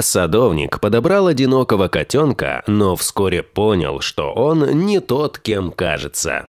Садовник подобрал одинокого котенка, но вскоре понял, что он не тот, кем кажется.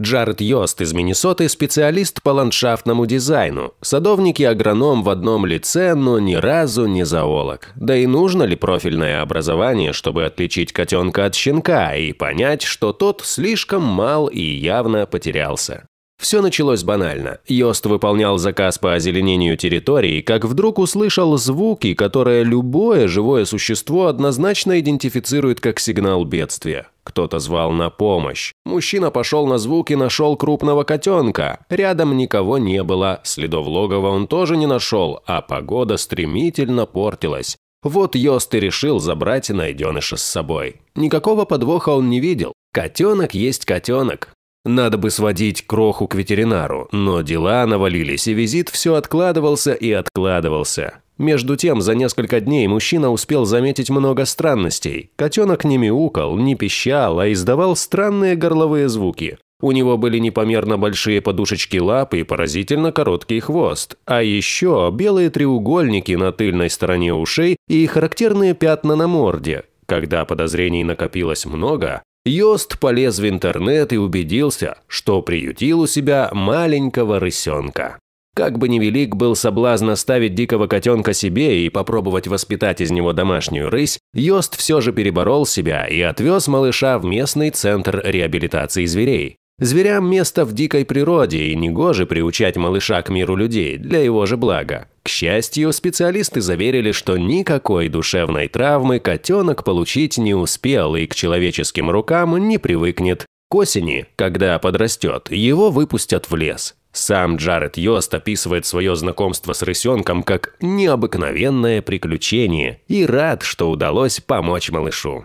Джаред Йост из Миннесоты – специалист по ландшафтному дизайну, садовник и агроном в одном лице, но ни разу не зоолог. Да и нужно ли профильное образование, чтобы отличить котенка от щенка и понять, что тот слишком мал и явно потерялся? Все началось банально. Йост выполнял заказ по озеленению территории, как вдруг услышал звуки, которые любое живое существо однозначно идентифицирует как сигнал бедствия. Кто-то звал на помощь. Мужчина пошел на звук и нашел крупного котенка. Рядом никого не было, следов логова он тоже не нашел, а погода стремительно портилась. Вот Йост и решил забрать найденыша с собой. Никакого подвоха он не видел. Котенок есть котенок. Надо бы сводить кроху к ветеринару, но дела навалились, и визит все откладывался и откладывался. Между тем, за несколько дней мужчина успел заметить много странностей. Котенок не мяукал, не пищал, а издавал странные горловые звуки. У него были непомерно большие подушечки лап и поразительно короткий хвост, а еще белые треугольники на тыльной стороне ушей и характерные пятна на морде. Когда подозрений накопилось много, Йост полез в интернет и убедился, что приютил у себя маленького рысенка. Как бы ни велик был соблазн оставить дикого котенка себе и попробовать воспитать из него домашнюю рысь, Йост все же переборол себя и отвез малыша в местный центр реабилитации зверей. Зверям место в дикой природе и негоже приучать малыша к миру людей для его же блага. К счастью, специалисты заверили, что никакой душевной травмы котенок получить не успел и к человеческим рукам не привыкнет. К осени, когда подрастет, его выпустят в лес. Сам Джаред Йост описывает свое знакомство с рысенком как необыкновенное приключение и рад, что удалось помочь малышу.